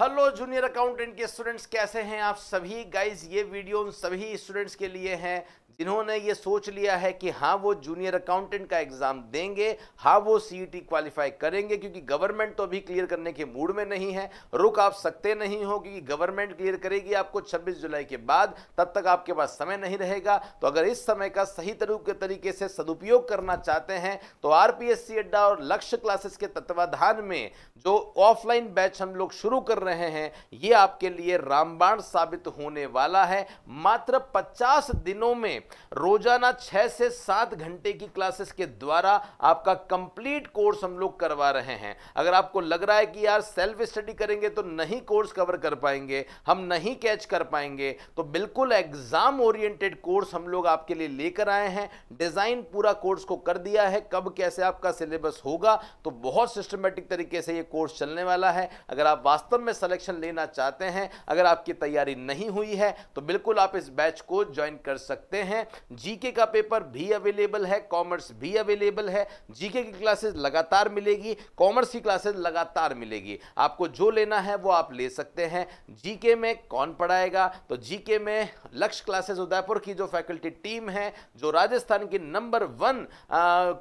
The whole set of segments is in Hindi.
हेलो जूनियर अकाउंटेंट के स्टूडेंट्स कैसे हैं आप सभी गाइस ये वीडियो उन सभी स्टूडेंट्स के लिए हैं जिन्होंने ये सोच लिया है कि हाँ वो जूनियर अकाउंटेंट का एग्ज़ाम देंगे हाँ वो सीईटी क्वालिफाई e करेंगे क्योंकि गवर्नमेंट तो अभी क्लियर करने के मूड में नहीं है रुक आप सकते नहीं हो क्योंकि गवर्नमेंट क्लियर करेगी आपको 26 जुलाई के बाद तब तक आपके पास समय नहीं रहेगा तो अगर इस समय का सही तरीके तरीके से सदुपयोग करना चाहते हैं तो आर अड्डा और लक्ष्य क्लासेस के तत्वाधान में जो ऑफलाइन बैच हम लोग शुरू कर रहे हैं ये आपके लिए रामबाण साबित होने वाला है मात्र 50 दिनों में रोजाना 6 से 7 घंटे की क्लासेस के द्वारा आपका कंप्लीट कोर्स हम लोग करवा रहे हैं अगर आपको लग रहा है कि यार सेल्फ स्टडी करेंगे तो नहीं कोर्स कवर कर पाएंगे हम नहीं कैच कर पाएंगे तो बिल्कुल एग्जाम ओरिएंटेड कोर्स हम लोग आपके लिए लेकर आए हैं डिजाइन पूरा कोर्स को कर दिया है कब कैसे आपका सिलेबस होगा तो बहुत सिस्टमेटिक तरीके से ये कोर्स चलने वाला है अगर आप वास्तव में में सिलेक्शन लेना चाहते हैं अगर आपकी तैयारी नहीं हुई है तो बिल्कुल आप इस बैच को ज्वाइन कर सकते हैं जीके का पेपर भी अवेलेबल है कॉमर्स भी अवेलेबल है जीके की क्लासेस लगातार मिलेगी कॉमर्स की क्लासेस लगातार मिलेगी आपको जो लेना है वो आप ले सकते हैं जीके में कौन पढ़ाएगा तो जीके में लक्ष्य क्लासेस उदयपुर की जो फैकल्टी टीम है जो राजस्थान की नंबर वन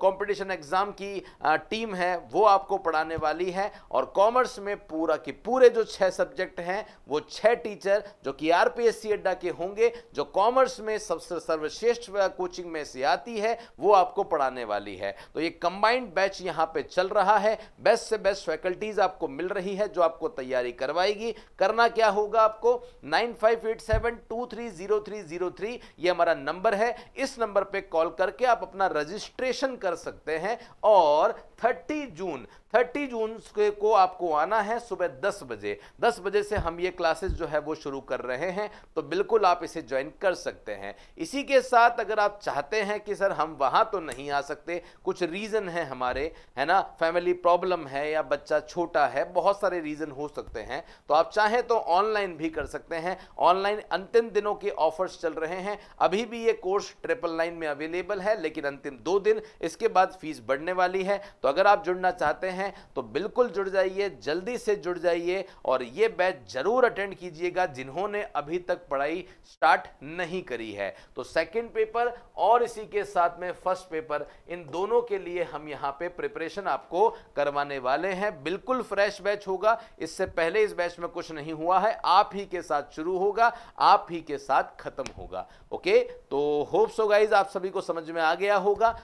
कॉम्पिटिशन एग्जाम की आ, टीम है वो आपको पढ़ाने वाली है और कॉमर्स में पूरा के पूरे जो जो छः सब्जेक्ट हैं वो छः टीचर जो कि आरपीएससी अड्डा के होंगे जो कॉमर्स में सबसे सर्वश्रेष्ठ कोचिंग में से आती है वो आपको पढ़ाने वाली है तो ये कंबाइंड बैच यहाँ पे चल रहा है बेस्ट से बेस्ट फैकल्टीज आपको मिल रही है जो आपको तैयारी करवाएगी करना क्या होगा आपको nine five eight seven two three zero ये हमारा नंबर है इस नंबर पर कॉल करके आप अपना रजिस्ट्रेशन कर सकते हैं और 30 जून 30 जून को आपको आना है सुबह 10 बजे बजे 10 बजे से हम ये क्लासेस जो है वो शुरू कर रहे हैं तो बिल्कुल आप इसे ज्वाइन कर सकते हैं इसी के साथ अगर आप चाहते हैं कि सर हम वहाँ तो नहीं आ सकते कुछ रीज़न है हमारे है ना फैमिली प्रॉब्लम है या बच्चा छोटा है बहुत सारे रीज़न हो सकते हैं तो आप चाहें तो ऑनलाइन भी कर सकते हैं ऑनलाइन अंतिम दिनों के ऑफर्स चल रहे हैं अभी भी ये कोर्स ट्रिपल नाइन में अवेलेबल है लेकिन अंतिम दो दिन इसके बाद फीस बढ़ने वाली है तो अगर आप जुड़ना चाहते हैं तो बिल्कुल जुड़ जाइए जल्दी से जुड़ जाइए और ये बैच जरूर अटेंड कीजिएगा जिन्होंने अभी तक पढ़ाई स्टार्ट नहीं करी है तो सेकेंड पेपर और इसी के साथ में फर्स्ट पेपर इन दोनों के लिए हम यहाँ पे प्रिपरेशन आपको करवाने वाले हैं बिल्कुल फ्रेश बैच होगा इससे पहले इस बैच में कुछ नहीं हुआ है आप ही के साथ शुरू होगा आप ही के साथ खत्म होगा ओके तो होप्स होगा इस आप सभी को समझ में आ गया होगा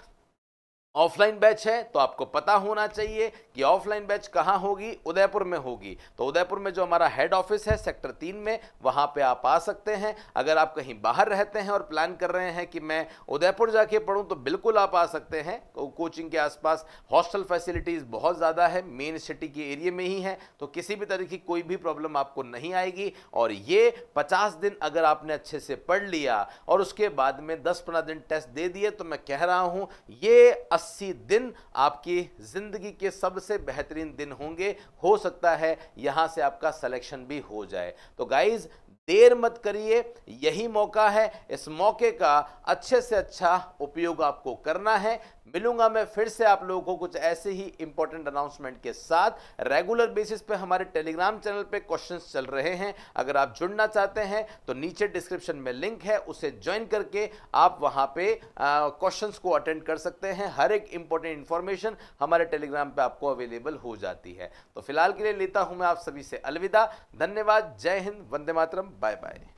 ऑफलाइन बैच है तो आपको पता होना चाहिए कि ऑफलाइन बैच कहाँ होगी उदयपुर में होगी तो उदयपुर में जो हमारा हेड ऑफिस है सेक्टर तीन में वहाँ पे आप आ सकते हैं अगर आप कहीं बाहर रहते हैं और प्लान कर रहे हैं कि मैं उदयपुर जाके पढ़ूँ तो बिल्कुल आप आ सकते हैं तो कोचिंग के आसपास हॉस्टल फैसिलिटीज़ बहुत ज़्यादा है मेन सिटी के एरिए में ही है तो किसी भी तरह की कोई भी प्रॉब्लम आपको नहीं आएगी और ये पचास दिन अगर आपने अच्छे से पढ़ लिया और उसके बाद में दस पंद्रह दिन टेस्ट दे दिए तो मैं कह रहा हूँ ये 180 दिन आपकी ज़िंदगी के सबसे बेहतरीन दिन होंगे हो सकता है यहाँ से आपका सिलेक्शन भी हो जाए तो गाइज़ देर मत करिए यही मौका है इस मौके का अच्छे से अच्छा उपयोग आपको करना है मिलूंगा मैं फिर से आप लोगों को कुछ ऐसे ही इंपॉर्टेंट अनाउंसमेंट के साथ रेगुलर बेसिस पे हमारे टेलीग्राम चैनल पे क्वेश्चंस चल रहे हैं अगर आप जुड़ना चाहते हैं तो नीचे डिस्क्रिप्शन में लिंक है उसे ज्वाइन करके आप वहाँ पे क्वेश्चंस को अटेंड कर सकते हैं हर एक इंपॉर्टेंट इन्फॉर्मेशन हमारे टेलीग्राम पर आपको अवेलेबल हो जाती है तो फिलहाल के लिए लेता हूँ मैं आप सभी से अलविदा धन्यवाद जय हिंद वंदे मातरम Bye bye.